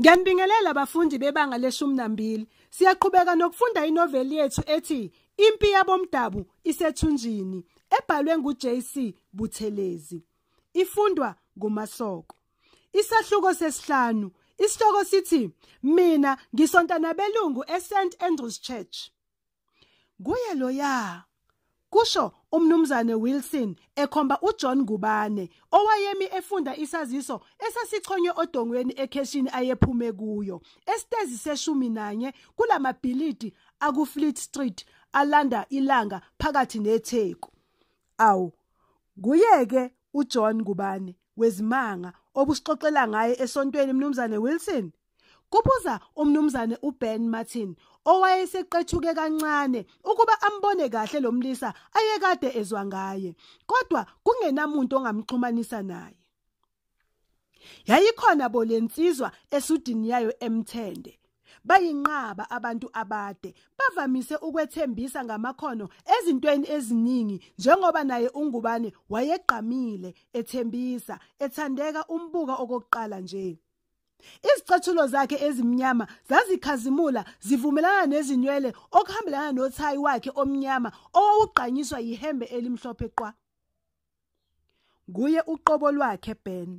Ngiyanibingelela abafundi bebanga leshumi nambili. Siyaqhubeka nokufunda inoveli yethu ethi Impi yabomdabu isethunjini ebhalwe nguJC Buthelezi. Ifundwa nguMasoko. Isahluko sesihlanu isihloko sithi mina ngisontana belungu eSt Andrews Church. Kuye loya kusho umnumzane Wilson ekhomba uJohn Gubane owayemi efunda isaziso esasichonywe odongweni ekheshini ayephume kuyo esitezi seshumi nanye kulamabhilidi akuFleet Street alanda ilanga phakathi netheku awu kuyeke uJohn Gubane wezimanga obusixoxela ngaye esontweni mnumzane Wilson kubuza umnumzane uBen Martin owayeseqethuke kancane ukuba ambone kahle lo mlisa ayekade ezwa ngaye kodwa kungenamuntu ongamxhumanisa naye yayikhona bo lensizwa esudini yayo emthende bayinqaba abantu abade bavamise ukwethembisa ngamakhono ezintweni eziningi njengoba naye ungubane wayegqamile ethembisa ethandeka umbuka okokuqala nje Izicathulo zakhe ezimnyama zazikhazimula zivumelana nezinywele okuhambelana nothayi wakhe omnyama owawugqanyiswa yihembe elimhlophe qwa. Nguye uqobo lwakhe Ben.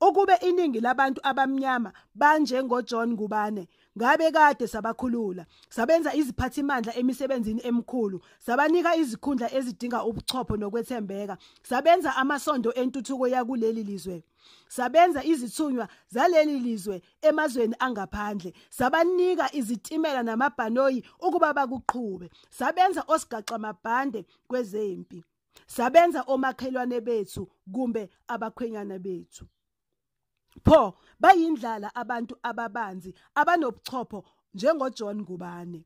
ukube iningi labantu abamnyama banje ngoJohn Ngubane ngabe kade sabakhulula sabenza iziphathimandla emisebenzini emkhulu sabanika izikhundla ezidinga ubuchopho nokwethembeka sabenza amasondo entuthuko yakuleli lizwe sabenza izithunywa zaleli lizwe emazweni angaphandle sabanika izitimela namabhanoyi ukuba bakuqhube sabenza osigaxa mabhande kwezempi sabenza omakhelwane bethu kumbe abakhwenyana bethu pho bayindlala abantu ababanzi abanobuchopho njengoJohn Ngubane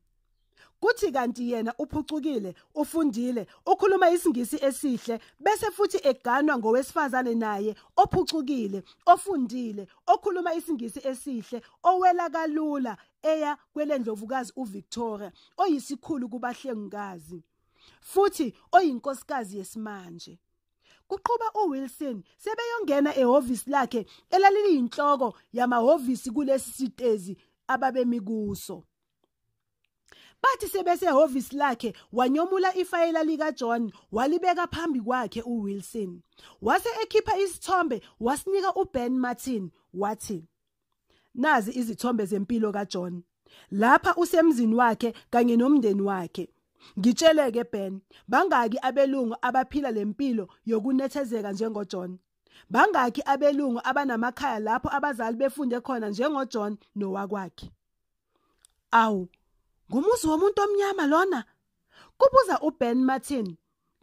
kuthi kanti yena uphucukile ufundile ukhuluma isingisi esihle bese futhi eganwa ngowesifazane naye ophucukile ofundile okhuluma isingisi esihle owela kalula eya kwelendlovukazi uVictoria oyisikhulu kubahlengikazi futhi oyinkosikazi yesimanje kuqhuba uWilson sebeyongena ehhovisi lakhe elaliliyinhloko yamahhovisi kulesi sitezi ababemikuso bathi sebesehhovisi lakhe wanyomula ifayela likajohn walibeka phambi kwakhe uwilson wase ekhipha isithombe wasinika uben martin wathi nazi izithombe zempilo kajohn lapha usemzini wakhe kanye nomndeni wakhe Ngitsheleke Ben, bangaki abelungu abaphila lempilo yokunethezeka njengoJohn? Bangaki abelungu abanamakhaya lapho abazali befunde khona njengoJohn nowakwakhe? Awu, ngumuzi womuntu omnyama lona? Kubuza uBen Martin,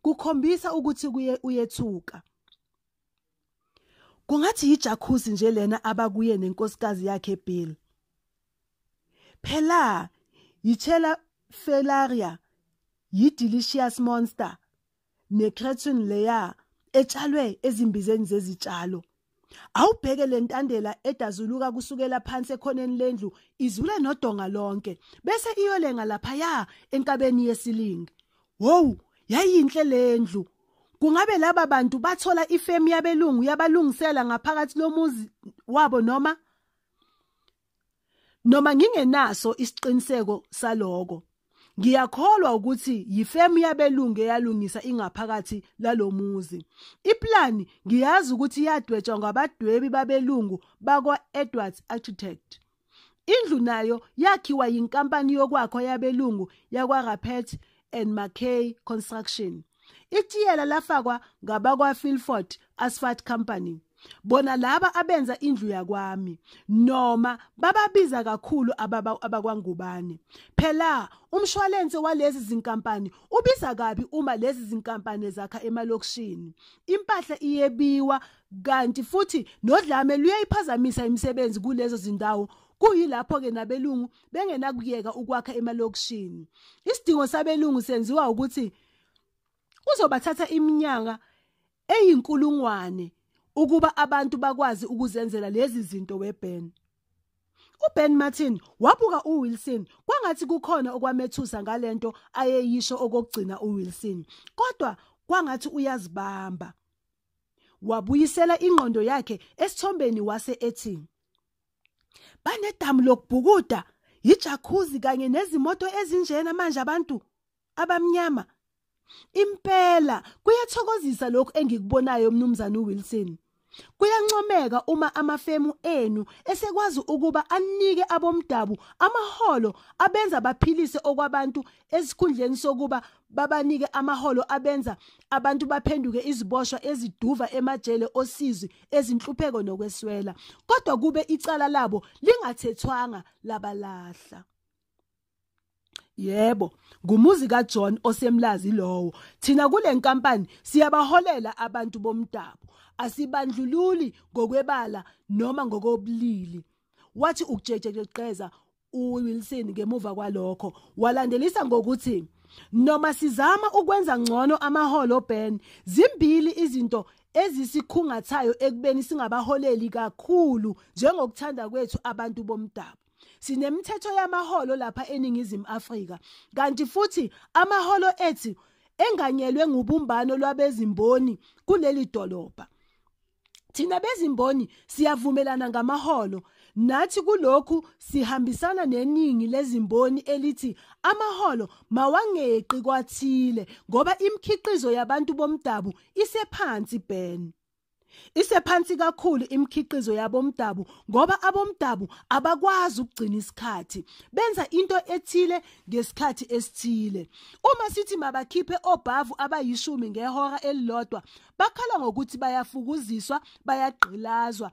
kukhombisa ukuthi kuye uyethuka. Kungathi yiJacuzzi nje lena abakuye nenkosikazi yakhe Bill. Phela, yithela Felaria yidelicious monster necretin layer etshalwe ezimbizeni zezitshalo awubheke lentandela edazuluka kusukela phansi ekhoneni lendlu izula nodonga lonke bese iyolenga laphaya enkabeni yesilingi wow yayinhle lendlu kungabe laba bantu bathola ifemi yabelungu yabalungisela ngaphakathi lomuzi wabo noma noma ngingenaso isiqiniseko saloko ngiyakholwa ukuthi yifemu yabelungu eyalungisa ingaphakathi lalomuzi iplani ngiyazi ukuthi yadwetshwa ngabadwebi babelungu bakwa Edwards Architect indlu nayo yakhiwa yinkampani yokwakho yabelungu yakwa Rapet and Mackay Construction itiyela lafakwa ngabakwa Philford Asphalt Company bona laba abenza indlu yakwami noma bababiza kakhulu abakwangubane phela umshwalense walezi zinkampani ubiza kabi uma lezi zinkampani zakha emalokishini impahla iyebiwa kanti futhi nodlame luyayiphazamisa imisebenzi kulezo zindawo kuyilapho ke nabelungu bengenakuyeka ukwakha emalokishini isidingo sabelungu senziwa ukuthi uzobathatha iminyaka eyinkulungwane ukuba abantu bakwazi ukuzenzela lezi zinto webhen uBen Martin wabuka uWilson kwangathi kukhona okwamethusa ngalento ayeyisho okokugcina uWilson kodwa kwangathi uyazibamba wabuyisela ingqondo yakhe esithombeni wase ethi banedamu lokubhukuda yijakhuzi kanye nezimoto ezinjena manje abantu abamnyama impela kuyathokozisa lokhu engikubonayo mnumzana uWilson kuyancomeka uma amafemu enu esekwazi ukuba anike abomdabu amaholo abenza baphilise okwabantu esikhundleni sokuba babanike amaholo abenza abantu baphenduke iziboshwa eziduva emajele osizwe ezinhlupheko nokweswela kodwa kube icala labo lingathethwanga labalahla Yebo, ngumuzi kaJohn osemlazi lowo. Thina kule nkampani siyabaholela abantu bomdabu. asibandlululi ngokwebala noma ngokobulili wathi ukujejeqeza uWilson ngemuva kwalokho walandelisa ngokuthi noma sizama ukwenza ngcono amaholo ban zimbili izinto ezisikhungathayo ekubeni singabaholeli kakhulu njengokuthanda kwethu abantu bomdabu sinemithetho yamaholo lapha eningizimu Afrika kanti futhi amaholo ethi enganyelwe ngubumbano lwabezimboni kuleli dolobha thina bezimboni siyavumelana ngamaholo nathi kulokhu sihambisana neningi lezimboni elithi amaholo mawangeqi kwathile ngoba imikhiqizo yabantu bomdabu isephansi ben isephansi kakhulu imikhiqizo yabomdabu ngoba abomdabu abakwazi ukugcina isikhathi benza into ethile ngesikhathi esithile uma sithi mabakhiphe obhavu abayishumi ngehora elilodwa bakhala ngokuthi bayafukuziswa bayagqilazwa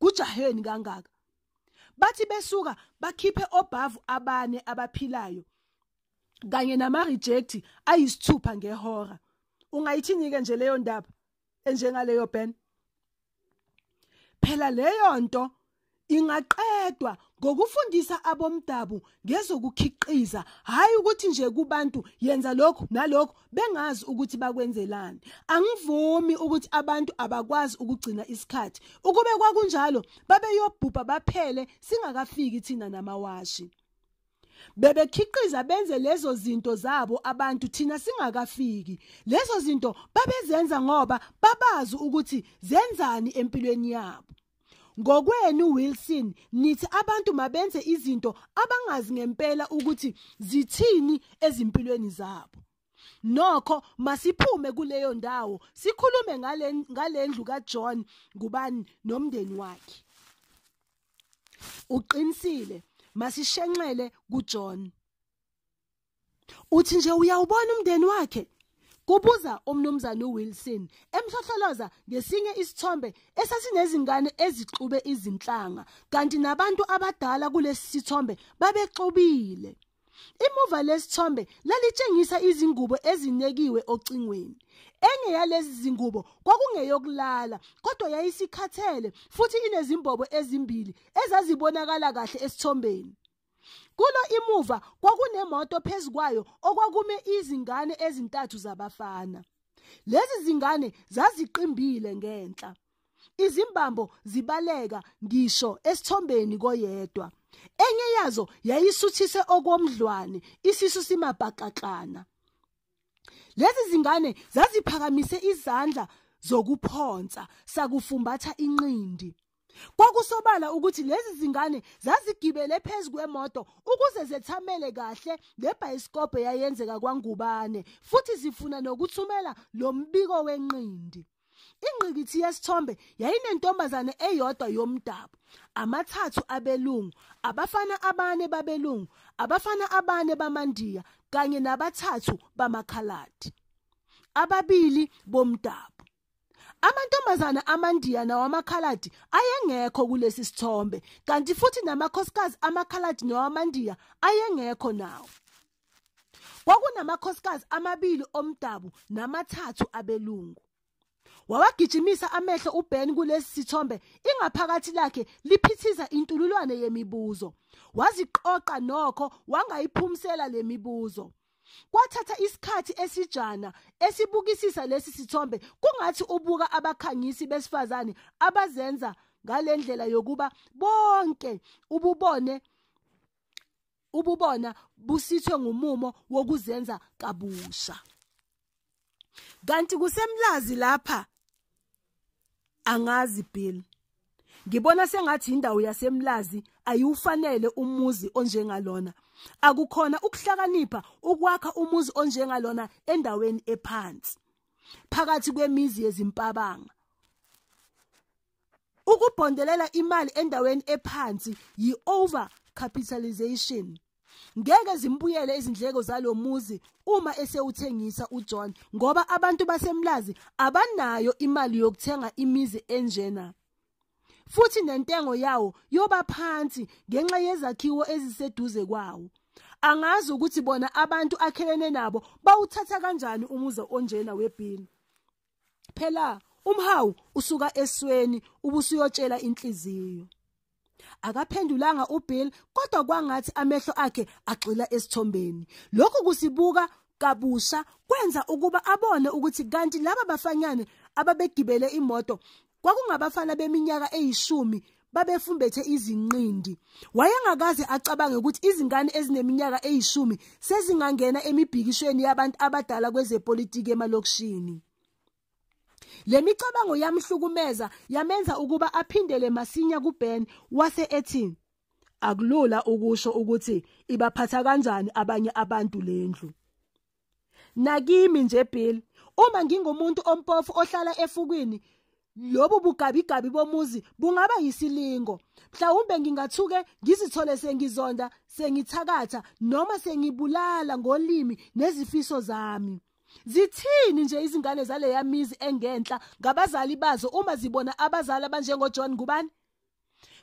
kujaheni kangaka bathi besuka bakhiphe obhavu abane abaphilayo kanye nama reject ayisithupha ngehora ungayithini ke nje leyo ndaba enjengaleyo Ben phela leyo nto ingaqedwa ngokufundisa abomdabu ngezokukhiqiza hayi ukuthi nje kubantu yenza lokhu nalokhu bengazi ukuthi bakwenzelani angivumi ukuthi abantu abakwazi ukugcina isikhathi ukube kwakunjalo babeyobhubha baphele singakafiki thina namawashi bebekhiqiza benze lezo zinto zabo abantu thina singakafiki lezo zinto babezenza ngoba babazi ukuthi zenzani empilweni yabo ngokwenu Wilson nithi abantu mabenze izinto abangazi ngempela ukuthi zithini ezimpilweni zabo nokho masiphume kuleyo ndawo sikhulume ngale ngalendlu kaJohn ngubani nomndeni wakhe uqinisile masishenxele kuJohn uthi nje uyawubona umndeni wakhe kubuza umnumzane uWilson emhlohloloza ngesinye isithombe esasinezingane ezixube izinhlanga kanti nabantu abadala kulesi sithombe babexubile imuva lesithombe lalitshengisa izingubo ezinekiwe ocingweni engeyalezi zingubo kwakungeyokulala kodwa yayisikhathele futhi inezimbobo ezimbili ezazibonakala kahle esithombeni kulo imuva kwakunemoto phezu kwayo okwakume izingane ezintathu zabafana lezi zingane zaziqimbile ngenhla izimbambo zibaleka ngisho esithombeni koyedwa enye yazo yayisuthise okomdlwane isisu simabhaqaqana lezi zingane zaziphakamise izandla zokuphonsa sakufumbatha inqindi kwakusobala ukuthi lezi zingane zazigibele phezu kwemoto ukuze zethamele kahle lebhayisikobho yayenzeka kwangubane futhi zifuna nokuthumela lo mbiko wenqindi ingqikithi yesithombe yayinentombazane eyodwa yomdabu amathathu abelungu abafana abane babelungu abafana abane bamandiya kanye nabathathu bamakhaladi ababili bomdabu amantombazana amandiya nawamakhaladi ayengekho kulesi sithombe kanti futhi namakhosikazi amakhaladi nawamandiya ayengekho nawo kwakunamakhosikazi amabili omdabu namathathu abelungu wawagijimisa amehlo uBen kulesi sithombe ingaphakathi lakhe liphithiza intululwane yemibuzo waziqoqa nokho wangayiphumisela lemibuzo kwathatha isikhathi esijana esibukisisa lesi sithombe kungathi ubuka abakhangisi besifazane abazenza ngalendlela yokuba bonke ububone ububona busithwe ngumumo wokuzenza kabusha kanti kusemlazi lapha angazi bill ngibona sengathi indawo yasemlazi ayiwufanele umuzi onjengalona akukhona ukuhlakanipha ukwakha umuzi onjengalona endaweni ephansi phakathi kwemizi yezimpabanga ukubhondelela imali endaweni ephansi yi-over capitalization ngeke zimbuyele izindleko zalomuzi uma esewuthengisa uJohn ngoba abantu basemlazi abanayo imali yokuthenga imizi enjena futhi nentengo yawo yoba phansi ngenxa yezakhiwo eziseduze kwawo angazi ukuthi bona abantu akhelene nabo bawuthatha kanjani umuzo onjena webhili phela umhawu usuka esweni ubusuyotshela inhliziyo akaphendulanga uBill kodwa kwangathi amehlo akhe agxila esithombeni lokhu kusibuka kabusha kwenza ukuba abone ukuthi kanti laba bafanyane ababegibele imoto kwakungabafana beminyaka eyishumi babefumbethe izinqindi wayengakaze acabange ukuthi izingane ezineminyaka eyishumi sezingangena emibhikishweni yabantu abadala kwezepolitiki emalokishini le micabango yamhlukumeza yamenza ukuba aphindele masinya kuBen wase ethi akulula ukusho ukuthi ibaphatha kanjani abanye abantu lendlu nakimi nje Bill uma ngingumuntu ompofu ohlala efukwini lobu bugabigabi bomuzi bungaba yisilingo mhlawumbe ngingathuke ngizithole sengizonda sengithakatha noma sengibulala ngolimi nezifiso zami zithini nje izingane zale yamizi engenhla ngabazali bazo uma zibona abazali abanjengo John Ngubane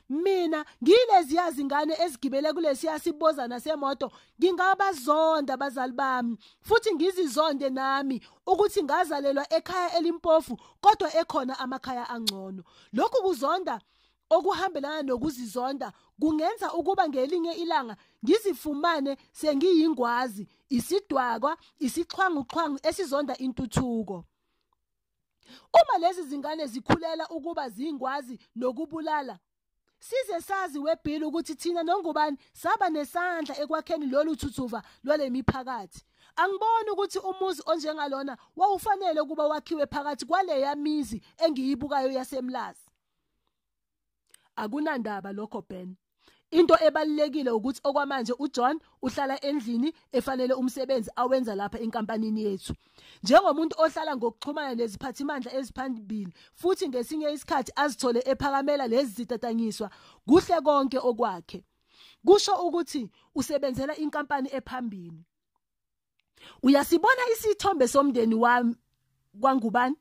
mina ngileziya zingane ezigibele kulesi yasibozana semoto ngingabazonda abazali bami futhi ngizizonde nami ukuthi ngazalelwa ekhaya elimpofu kodwa ekhona amakhaya angcono lokhu kuzonda okuhambelana nokuzizonda kungenza ukuba ngelinye ilanga ngizifumane sengiyingwazi isidwakwa isixhwangu xhwangu esizonda intuthuko uma lezi zingane zikhulela ukuba zingwazi nokubulala size sazi webhili ukuthi thina nongubani saba nesandla ekwakheni lolu thuthuva lwale miphakathi angiboni ukuthi umuzi onjengalona wawufanele ukuba wakhiwe phakathi kwaleya mizi engiyibukayo yasemlazi akunandaba lokho ben into ebalulekile ukuthi okwamanje uJohn uhlala endlini efanele umsebenzi awenza lapha enkampanini yethu njengomuntu ohlala ngokuxhumana neziphathimandla eziphambili futhi ngesinye isikhathi azithole ephakamela lezi zitatangiswa kuhle konke okwakhe kusho ukuthi usebenzela inkampani ephambili uyasibona isithombe somndeni wami kwangubani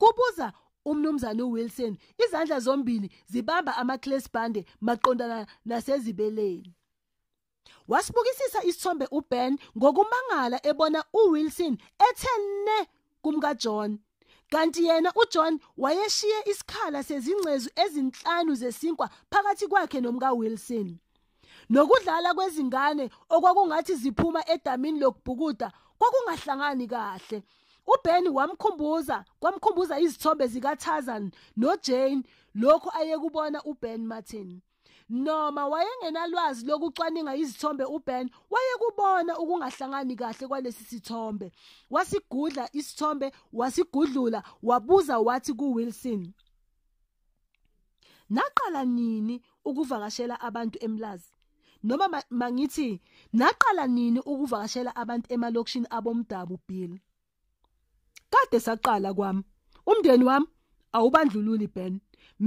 kubuza umnumzane uWilson izandla zombili zibamba amaclass bande maqondana nasezibeleni wasibukisisa isithombe uBen ngokumangala ebona uWilson ethene kumkaJohn kanti yena uJohn wayeshiye isikhala sezingcezu ezinhlanu zesinkwa phakathi kwakhe nomkaWilson nokudlala kwezingane okwakungathi ziphuma edamini lokubhukuda kwakungahlangani kahle uBen wamkhumbuza kwamkhumbuza izithombe zikaTazan noJane lokho aye kubona uBen Martin noma wayengenalwazi lokucwaninga izithombe uBen wayekubona ukungahlangani kahle kwalesi sithombe wasigudla isithombe wasigudlula wabuza wathi kuWilson Naqala nini ukuvakashela abantu emlazi noma mangithi naqala nini ukuvakashela abantu emalokishini abomdabu Bill kade saqala kwami umndeni wami awubandlululi Ben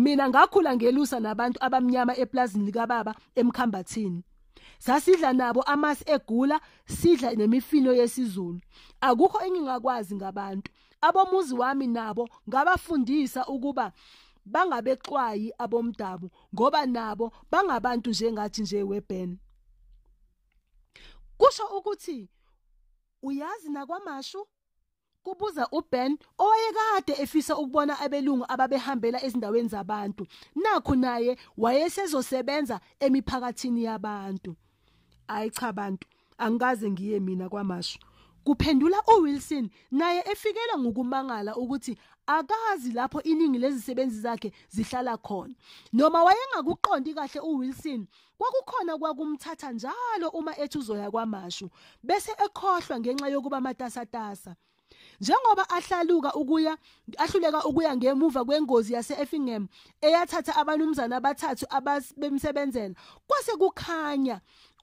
mina ngakhula ngelusa nabantu abamnyama eplazini likababa emkhambathini sasidla nabo amasi egula sidla nemifino yesizulu akukho engingakwazi ngabantu abomuzi wami nabo ngabafundisa ukuba bangabexwayi abomdabu ngoba nabo bangabantu njengathi nje weben kusho ukuthi uyazi nakwamashu kubuza uBen owayekade efisa ukubona abelungu ababehambela ezindaweni zabantu nakho naye wayesezosebenza emiphakathini yabantu ayi cha bantu angikaze ngiye mina kwamashu kuphendula uWilson naye efikela ngokumangala ukuthi akazi lapho iningi lezisebenzi zakhe zihlala khona noma wayengakuqondi kahle uWilson kwakukhona kwakumthatha njalo uma ethi uzoya kwamashu bese ekhohlwa ngenxa yokuba matasatasa njengoba ahlaluka ukuya ahluleka ukuya ngemuva kwengozi yase-effingham eyathatha abanumzana abathathu ababemsebenzela kwase kukhanya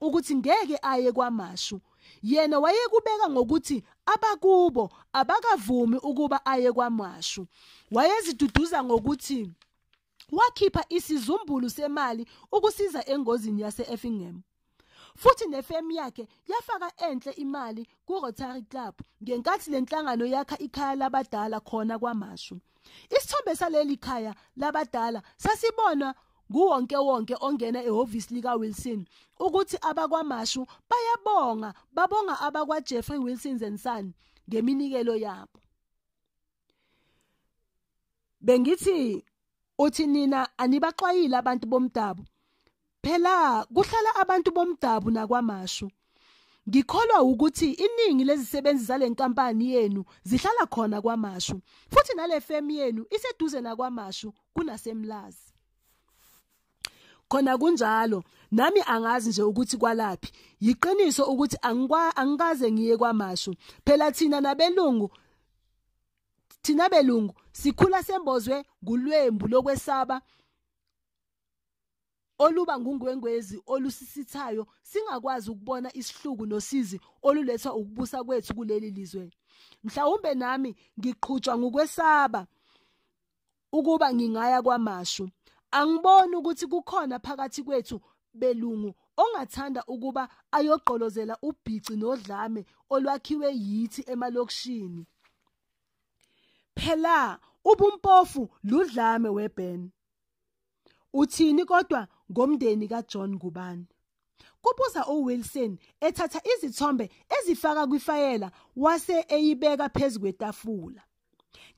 ukuthi ngeke aye kwamashu yena wayekubeka ngokuthi abakubo abakavumi ukuba aye kwamashu wayeziduduza ngokuthi wakhipha isizumbulu semali ukusiza engozini yase-effingham futhi nefemi yakhe yafaka enhle imali ku-Rotary Club ngenkathi lenhlangano yakha ikhaya labadala khona kwamashu isithombe saleli khaya labadala sasibona kuwonke wonke ongena ehhovisi lika Wilson ukuthi abakwamashu bayabonga babonga abakwa Jeffrey Wilson and Son ngeminikelo yabo bengithi uthi nina anibaxwayile abantu bomdabu phela kuhlala abantu bomdabu nakwamashu ngikholwa ukuthi iningi lezisebenzi zale nkampani yenu zihlala khona kwamashu futhi nale fem yenu iseduze nakwamashu kunasemlazi khona kunjalo nami angazi nje ukuthi kwalaphi yiqiniso ukuthi angikaze ngiye kwamashu phela thina nabelungu thina belungu sikhula sembozwe ngulwembu lokwesaba oluba ngungwengwezi olusisithayo singakwazi ukubona isihluku nosizi olulethwa ukubusa kwethu kuleli lizwe mhlawumbe nami ngiqhutshwa ngokwesaba ukuba ngingaya kwamashu angiboni ukuthi kukhona phakathi kwethu belungu ongathanda ukuba ayogqolozela ubhici nodlame olwakhiwe yithi emalokishini phela ubumpofu ludlame weben uthini kodwa ngomndeni kaJohn Ngubane. Kubuza uWilson ethatha izithombe ezifaka kwifayela wase eyibeka phezulu kwetafula.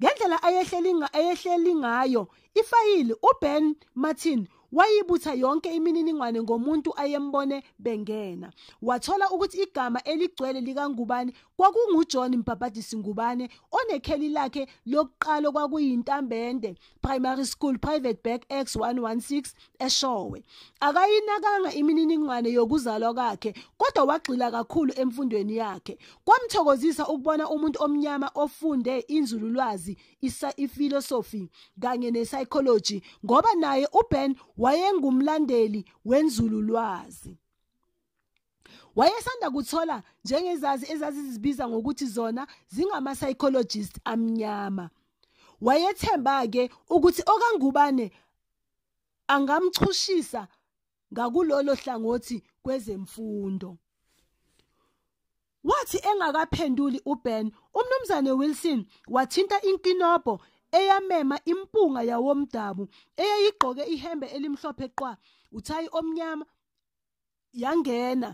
Ngendlela ayehlelinga ayehlelingayo ifayili uBen Martin wayibutha yonke imininingwane ngomuntu ayembone bengena wathola ukuthi igama eligcwele likaNgubane kwakunguJohn Mbhabadisi Ngubane onekheli lakhe lokuqala kwakuyintambende Primary School Private Bag X116 eShowe akayinakanga imininingwane yokuzalwa kwakhe kodwa wagxila kakhulu emfundweni yakhe kwamthokozisa ukubona umuntu omnyama ofunde inzululwazi isa ifilosofi kanye nepsychology ngoba naye uBen wayengumlandeli wenzululwazi wayesanda kuthola njengezazi ezazizibiza ngokuthi zona zingama-psychologist amnyama wayethemba-ke ukuthi okangubane angamchushisa ngakulolo hlangothi kwezemfundo wathi engakaphenduli uBen umnumzane Wilson wathinta inkinobho eyamema impunga yawomdabu eyayigqoke ihembe elimhlophe qwa uthayi omnyama yangena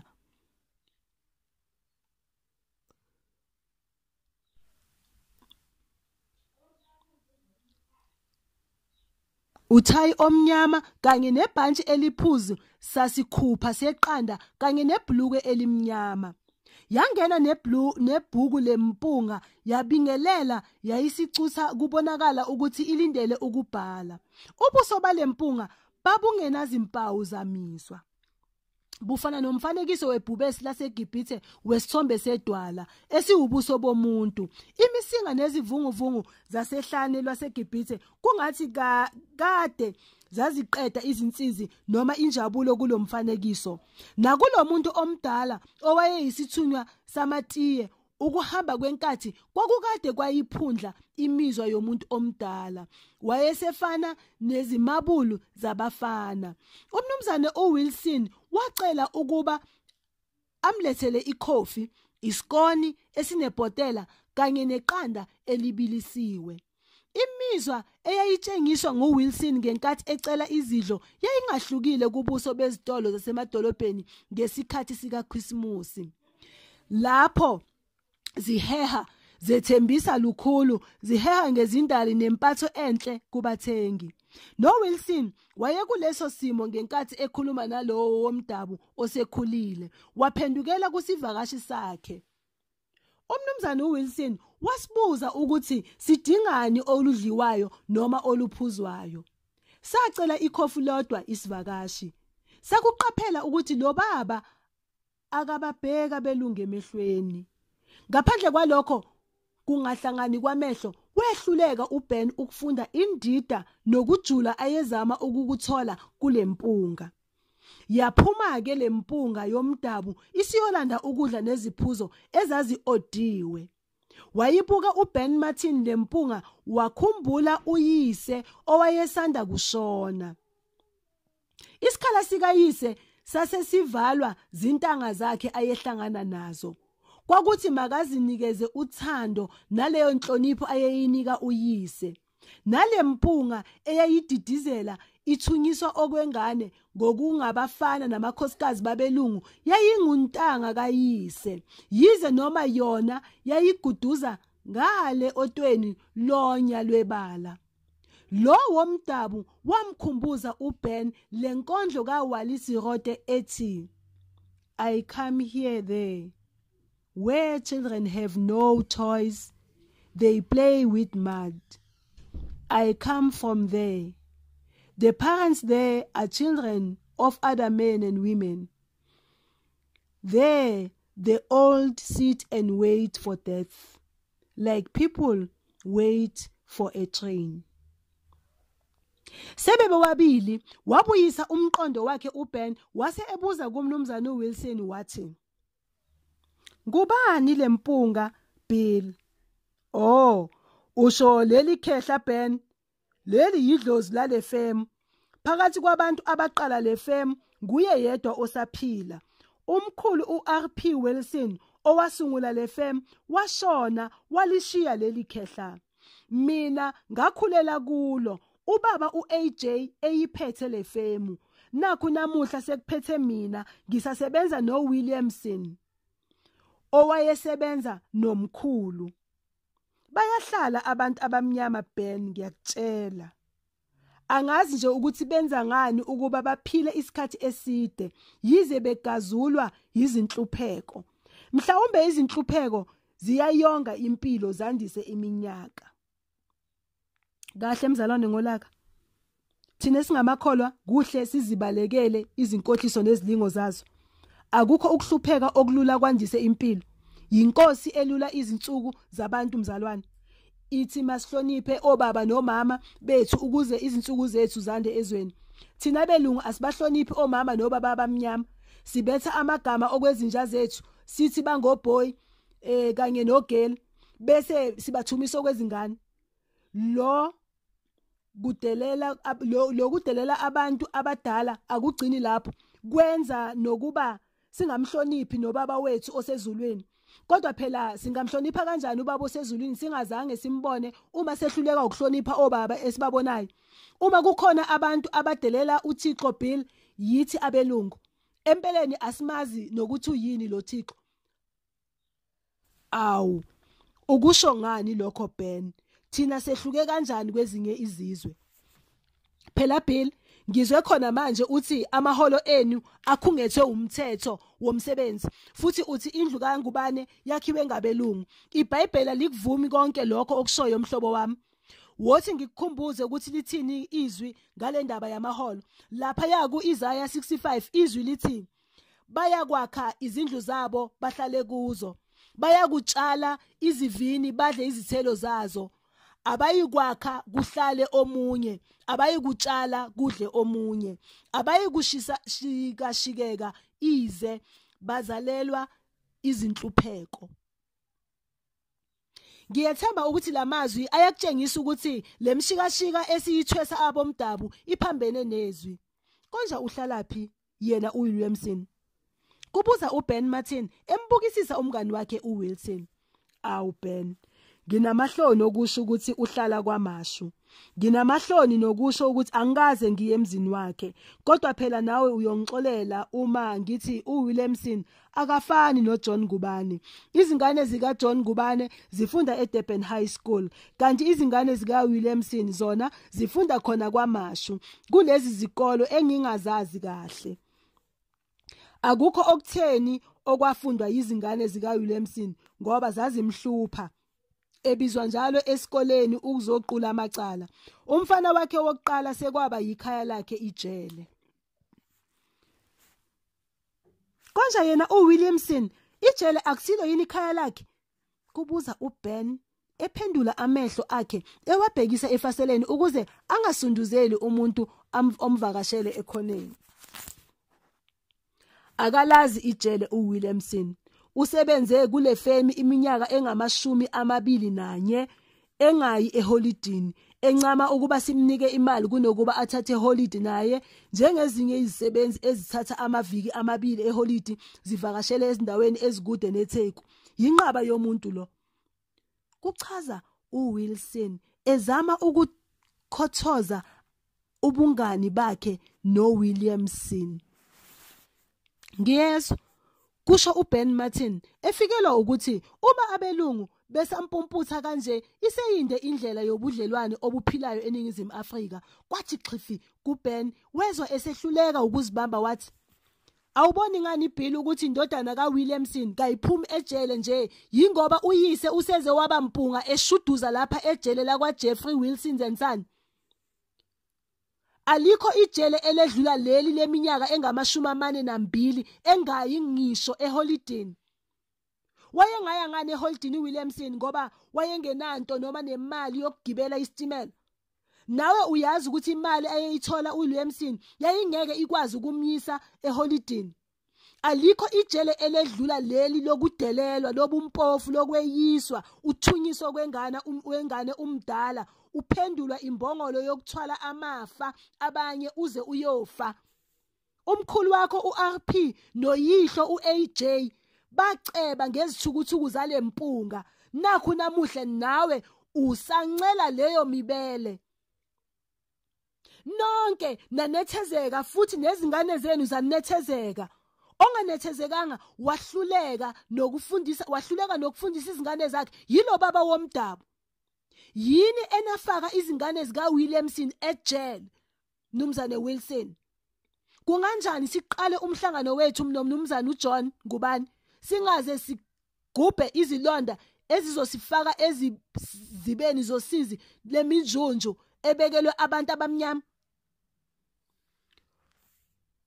uthayi omnyama kanye nebhantshi eliphuzu sasikhupha seqanda kanye nebhuluke elimnyama yangena neblue nebhuku lempunga yabingelela yayisicutha kubonakala ukuthi ilindele ukubhala ubuso balempunga babungenazimpawu zamizwa bufana nomfanekiso webhubesi laseGibhithe wesithombe sedwala esiwubuso bomuntu imisinga nezivunguvungu zasehlane lwaseGibhithe kungathi kade zaziqeda izinsizi noma injabulo kulomfanekiso nakulomuntu omdala owayeyisithunywa samatiye ukuhamba kwenkathi kwakukade kwayiphundla imizwa yomuntu omdala wayesefana nezimabulu zabafana umnumzane uWilson wacela ukuba amlethele ikhofi iskoni esinebhotela kanye neqanda elibilisiwe imizwa eyayitshengiswa nguWilson ngenkathi ecela izidlo yayingahlukile kubuso bezitolo zasemadolobheni ngesikhathi sikaChristmas lapho ziheha zethembisa lukhulu ziheha ngezindali nempatho enhle kubathengi noWilson wayekuleso simo ngenkathi ekhuluma nalowo womdabu osekhulile waphendukela kusivakashi sakhe umnumzane uWilson wasibuza ukuthi sidingani oludliwayo noma oluphuzwayo sacela ikhofu lodwa isivakashi sakuqaphela ukuthi lo baba akababheka belunge emehlweni ngaphandle kwalokho kungahlangani kwamehlo wehluleka uBen ukufunda indida nokujula ayezama ukukuthola kulempunga yaphuma ke lempunga yomdabu isiyolanda ukudla neziphuzo ezaziodiwe wayibuka uBen Martin lempunga wakhumbula uyise owayesanda kushona isikhala sikayise sasesivalwa zintanga zakhe ayehlangana nazo kwakuthi makazinikeze uthando naleyo nhlonipho ayeyinika uyise nalempunga eyayididizela ithunyiswa okwengane ngokungabafana namakhosikazi babelungu yayinguntanga kayise yize noma yona yayiguduza ngale otweni lonya lwebala lo womdabu wamkhumbuza uBen lenkondlo kaWallis Rote ethi I come here there where children have no toys, they play with mud. I come from there. The parents there are children of other men and women. There, the old sit and wait for death, like people wait for a train. sebe bobabili wabuyisa umqondo wakhe uben wase ebuza kumnumzana uwilson wathi Ngubani lempunga Bill? Oh, usho leli khehla Ben. Leli yidlozi lale fem. Phakathi kwabantu abaqala le fem nguye yedwa osaphila. Umkhulu uRP Wilson owasungula le fem washona walishiya leli khehla. Mina ngakhulela kulo ubaba uAJ eyiphethe le femu. Nakhu namuhla sekuphethe mina ngisasebenza noWilliamson. owayesebenza nomkhulu bayahlala abantu abamnyama Ben ngiyakutshela angazi nje ukuthi benza ngani ukuba baphile isikhathi eside yize begazulwa izinhlupheko mhlawumbe izinhlupheko ziyayonga impilo zandise iminyaka kahle mzalwane ngolaka thina singamakholwa kuhle sizibalekele izinkohliso nezilingo zazo akukho ukuhlupheka okulula kwandise impilo yinkosi elula izinsuku zabantu mzalwane ithi masihloniphe obaba nomama bethu ukuze izinsuku zethu zande ezweni thina belungu asibahloniphi omama nobaba abamnyama sibetha amagama okwezinja zethu sithi bangobhoyi eh kanye nogeli bese sibathumisa kwezingane lo kudelela lo kudelela abantu abadala akugcini lapho kwenza nokuba singamhloniphi nobaba wethu osezulwini kodwa phela singamhlonipha kanjani ubaba osezulwini singazange simbone uma sehluleka ukuhlonipha obaba esibabonayo uma kukhona abantu abadelela uThixo Bill yithi abelungu empeleni asimazi nokuthi uyini lo Thixo awu ukusho ngani lokho Ben thina sehluke kanjani kwezinye izizwe phela Bill ngizwe khona manje uthi amaholo enu akhungethwe umthetho womsebenzi futhi uthi indlu kangubane yakhiwe ngabelungu ibhayibhela likuvumi konke lokho okushoyo umhlobo wami wothi ngikukhumbuze ukuthi lithini izwi ngale ndaba yamaholo lapha yaku Isaiah 65 izwi lithi bayakwakha izindlu zabo bahlale kuzo bayakutshala izivini badle izithelo zazo abayikwakha kuhlale omunye abayikutshala kudle omunye abayikushisa shikashikeka ize bazalelwa izinhlupheko Ngiyethemba ukuthi lamazwi ayakutshengisa ukuthi lemshikashika esiyithwesa abomdabu iphambene nezwi. Konja uhlalaphi yena uWilliamson? Kubuza uBen Martin embukisisa umngani wakhe uWilson. Awu Ben, nginamahloni okusho ukuthi uhlala kwamashu nginamahloni nokusho ukuthi angikaze ngiye emzini wakhe kodwa phela nawe uyongixolela uma ngithi uWilliamson akafani noJohn Gubane izingane zikaJohn Gubane zifunda eDurban High School kanti izingane zikaWilliamson zona zifunda khona kwamashu kulezi zikolo engingazazi kahle akukho okutheni okwafundwa izingane zikaWilliamson ngoba zazimhlupha ebizwa njalo esikoleni ukuzoqula amacala umfana wakhe wokuqala sekwaba yikhaya lakhe ijele konje yena uWilliamson ijele akusilo yini ikhaya lakhe kubuza uBen ephendula amehlo akhe ewabhekisa efaseleni ukuze angasunduzeli umuntu omvakashele ekhoneni akalazi ijele uWilliamson usebenze kule femi iminyaka engamashumi amabili nanye engayi eholidini encama ukuba simnike imali kunokuba athathe eholidi naye njengezinye izisebenzi ezithatha amaviki amabili eholidi zivakashele ezindaweni ezikude netheku yinqaba yomuntu lo kuchaza uWilson ezama ukukhothoza ubungani bakhe noWilliamson ngiyezwa kusho uBen Martin efikelwa ukuthi uma abelungu besampumputha kanje iseyinde indlela yobudlelwane obuphilayo eningizimu Afrika kwathi xhifi kuBen wezwa esehluleka ukuzibamba wathi Awuboni ngani iBill ukuthi indodana kaWilliamson kayiphumi ejele nje yingoba uyise useze wabampunga eshuduza lapha ejele lakwaJeffrey Wilson and Son alikho ijele eledlula leli leminyaka engamashumi amane nambili engayi ngisho eholidini wayengaya ngane eholidini uwilliamson ngoba wayengenanto noma nemali yokugibela isitimela nawe uyazi ukuthi imali ayeyithola uwilliamson yayingeke ikwazi ukumyisa eholidini alikho ijele eledlula leli lokudelelwa lobumpofu lokweyiswa uthunyiswa kwengane wengane umdala uphendulwa imbongolo yokuthwala amafa abanye uze uyofa umkhulu wakho uRP noyihlo uAJ baceba ngezithukuthuku zalempunga nakho namuhle nawe usancela leyo mibele nonke nanethezeka futhi nezingane zenu zanethezeka onganethezekanga wahluleka nokufundisa wahluleka nokufundisa izingane zakhe yilo baba womdabu yini enafaka izingane zikaWilliamson ejele mnumzane Wilson kunganjani siqale umhlangano wethu mnomnumzane uJohn ngubani singaze sigubhe izilonda ezizosifaka ezizibeni zosizi lemijunju ebekelwe abantu abamnyama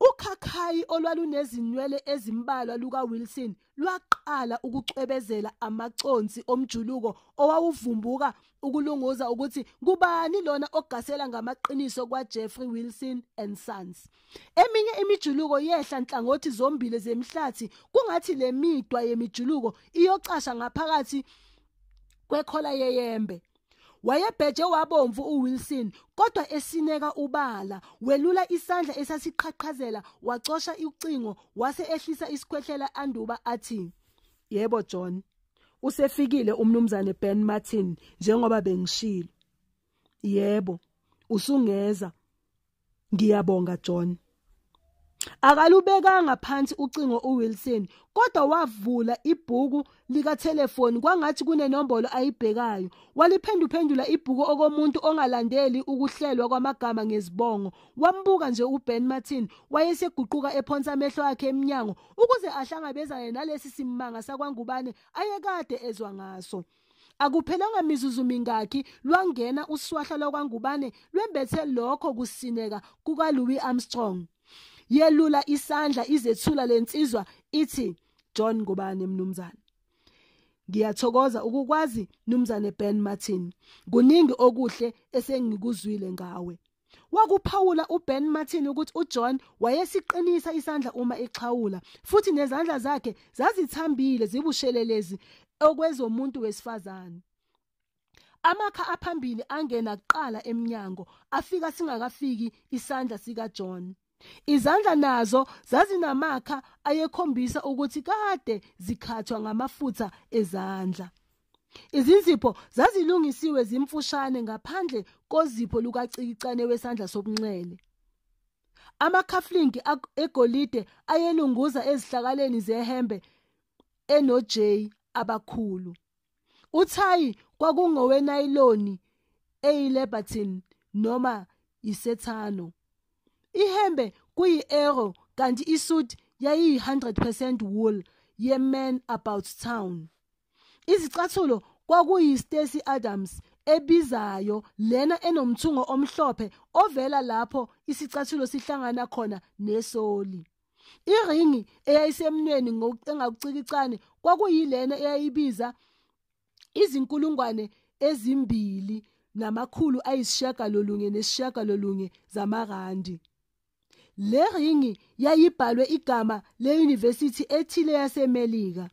ukhakhayi olwalunezinwele ezimbalwa lukaWilson lwaqala ukucwebezela amaconsi omjuluko owawuvumbuka ukulunguza ukuthi kubani lona ogasela ngamaqiniso kwaJeffrey Wilson and Sons. Eminye imijuluko yehla nhlangothi zombili zemhlathi kungathi lemidwa yemijuluko iyocasha ngaphakathi kwekhola yeyembe. wayebheje wabomvu uWilson kodwa esineka ubala welula isandla esasiqhaqhazela wacosha ucingo wase ehlisa isikhwehlela anduba athi yebo John usefikile umnumzane Ben Martin njengoba bengishilo yebo usungeza ngiyabonga John akalubekanga phansi ucingo uWilson kodwa wavula ibhuku likaTelefoni kwangathi kunenombolo ayibhekayo waliphenduphendula ibhuku okomuntu ongalandeli ukuhlelwa kwamagama ngezibongo wambuka nje uBen Martin wayeseguquka ephonsa amehlo yakhe eminyango ukuze ahlangabezane nalesi simanga sakwangubane ayekade ezwa ngaso akuphelanga mizuzu mingaki lwangena uswahla lokwangubane lwembethe lokho kusineka kukaLouis Armstrong yelula isandla izethula lensizwa ithi John ngubani mnumzane Ngiyathokoza ukukwazi Mnumzane Ben Martin. Kuningi okuhle esengikuzwile ngawe. Wakuphawula uBen Martin ukuthi uJohn wayesiqinisa isandla uma exhawula futhi nezandla zakhe zazithambile zibushelelezi okwezomuntu wesifazane. Amakha aphambili angena kuqala emnyango afika singakafiki isandla sika John. izandla nazo zazinamakha ayekhombisa ukuthi kade zikhathwa ngamafutha ezandla izinzipho zazilungisiwe zimfushane ngaphandle kozipho lukacikicane wesandla sobunxele amakhaflingi egolide ayelunguza ezihlakaleni zehembe enoJ abakhulu uthayi kwakungowenayiloni eyilebatin noma isethano ihembe kuyi-ero kanti isuti yayiyi-100 wool ye-man about town izicathulo kwakuyi-stacy adams ebizayo lena enomthungo omhlophe ovela lapho isicathulo sihlangana khona nesoli iringi eyayisemnweni engakucikicane kwakuyilena eyayibiza izinkulungwane ezimbili namakhulu ayisishagalolunye nesishagalolunye zamarandi le ringi yayibhalwe igama le-yunivesithi ethile yasemelika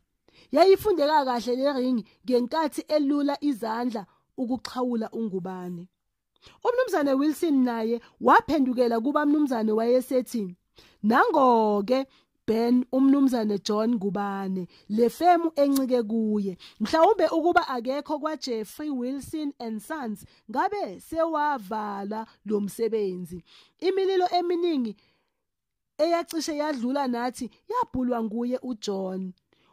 yayifundeka kahle le ringi ngenkathi elula izandla ukuxhawula ungubane umnumzane wilson naye waphendukela kuba mnumzane wayesethi nango-ke Ben umnumzane John Gubane lefemu encike kuye mhlawumbe ukuba akekho kwaJeffrey Wilson and Sons ngabe sewavala lo msebenzi imililo eminingi eyacishe yadlula nathi yabhulwa nguye uJohn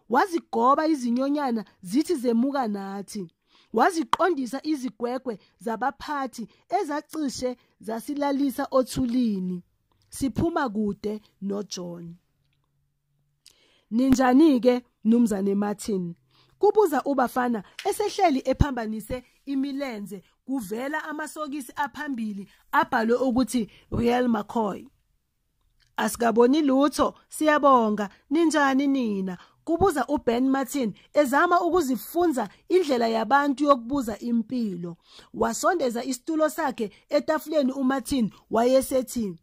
wazigoba izinyonyana zithi zemuka nathi waziqondisa izigwegwe zabaphathi ezacishe zasilalisa othulini siphuma kude noJohn Ninjani ke Mnumzane Martin kubuza ubafana esehleli ephambanise imilenze kuvela amasokisi aphambili abhalwe ukuthi Real McCoy asikaboni lutho siyabonga ninjani nina kubuza uBen Martin ezama ukuzifunza indlela yabantu yokubuza impilo wasondeza isitulo sakhe etafuleni uMartin wayesethi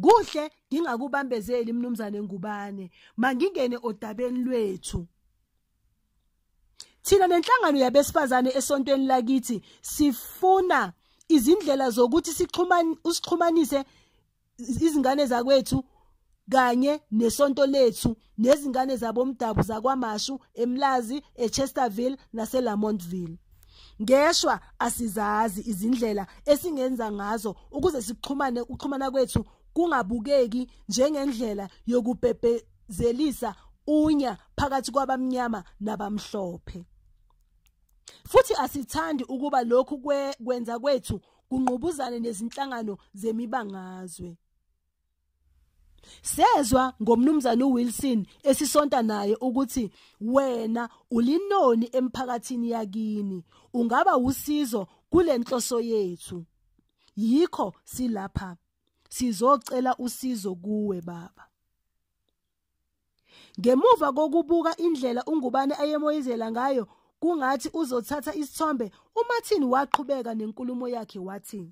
kuhle ngingakubambezeli mnumzane ngubane mangingene odabeni lwethu thina nenhlangano yabesifazane esontweni lakithi sifuna izindlela zokuthi sixhumanise izingane zakwethu kanye nesonto lethu nezingane zabomdabu zakwamashu emlazi eChesterville naseLamontville ngeshwa asizazi izindlela esingenza ngazo ukuze sixhumane ukuxhumana kwethu kungabukeki njengendlela yokubhebhezelisa unya phakathi kwabamnyama nabamhlophe futhi asithandi ukuba lokhu kwenza kwethu kunqubuzane nezinhlangano zemibangazwe sezwa ngomnumzana uWilson esisonta naye ukuthi wena ulinoni emphakathini yakini ungaba usizo kulenhloso yethu yikho silapha sizocela usizo kuwe baba ngemuva kokubuka indlela ungubane ayemoyizela ngayo kungathi uzothatha isithombe uMartin waqhubeka nenkulumo yakhe wathi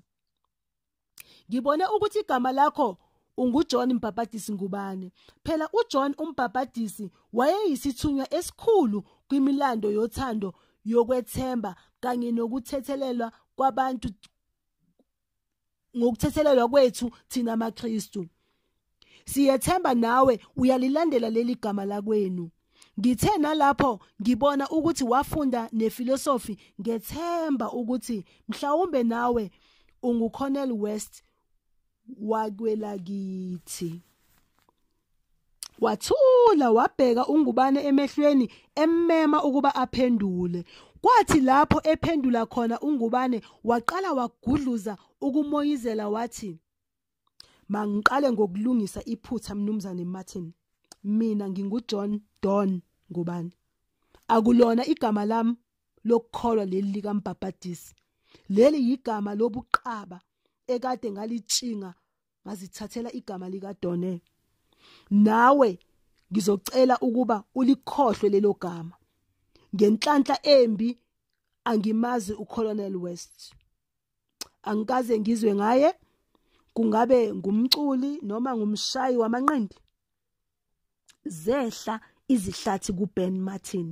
ngibone ukuthi igama lakho unguJohn Mbhabhadisi Ngubane phela uJohn uMbhabhadisi wayeyisithunywa esikhulu kwimilando yothando yokwethemba kanye nokuthethelelwa kwabantu ngokuthethelelwa kwethu thina maKristu siyethemba nawe uyalilandela leli gama lakwenu ngithe nalapho ngibona ukuthi wafunda nefilosofi ngethemba ukuthi mhlawumbe nawe unguCornel West wakwelakithi wathula wabheka ungubane emehlweni emmema ukuba aphendule kwathi lapho ephendula khona ungubane waqala wagudluza ukumoyizela wathi mangiqale ngokulungisa iphutha mnumzane Martin mina nginguJohn Don ngubani akulona igama lami lokukholwa leli likaMbhabhadisi leli yigama lobuqaba ekade ngalitshinga ngazithathela igama lika Donne nawe ngizocela ukuba ulikhohlwe lelo gama ngenhlanhla embi angimazi uColonel West angikaze ngizwe ngaye kungabe ngumculi noma ngumshayi wamanqindi zehla izihlathi kuBen Martin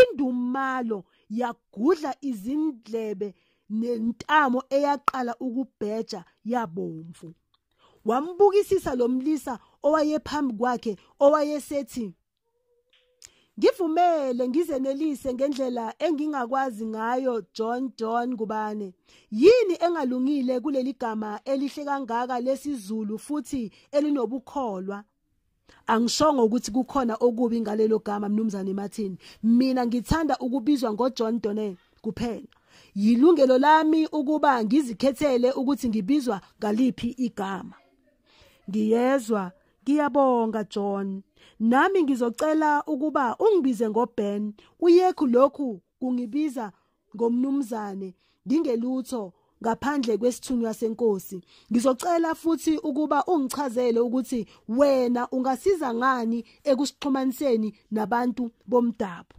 indumalo yagudla izindlebe nentamo eyaqala ukubheja yabomvu wambukisisa lo mlisa owayephambi kwakhe owayesethi ngivumele ngizenelise ngendlela engingakwazi ngayo John John Ngubane yini engalungile kuleli gama elihle kangaka lesiZulu futhi elinobukholwa angishongo ukuthi kukhona okubi ngalelo gama mnumzane Martin mina ngithanda ukubizwa ngoJohn Donne kuphela yilungelo lami ukuba ngizikhethele ukuthi ngibizwa ngaliphi igama ngiyezwa ngiyabonga John nami ngizocela ukuba ungibize ngoBen uyekhu lokhu kungibiza ngomnumzane ngingelutho ngaphandle kwesithunywa senkosi ngizocela futhi ukuba ungichazele ukuthi wena ungasiza ngani ekusixhumaniseni nabantu bomdabu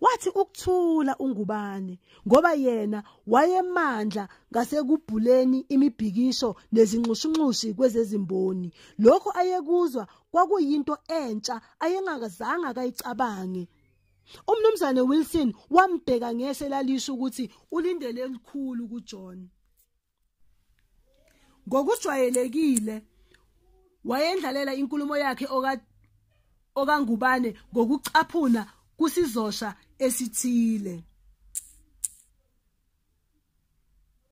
wathi ukuthula ungubane ngoba yena wayemandla ngasekubhuleni imibhikisho nezinxushunxushi kwezezimboni lokho ayekuzwa kwakuyinto entsha ayengakazanga kayicabange umnumzane Wilson wambheka ngese lalisho ukuthi ulindele elikhulu kuJohn ngokujwayelekile wayendlalela inkulumo yakhe okangubane ngokucaphuna kusizosha esithile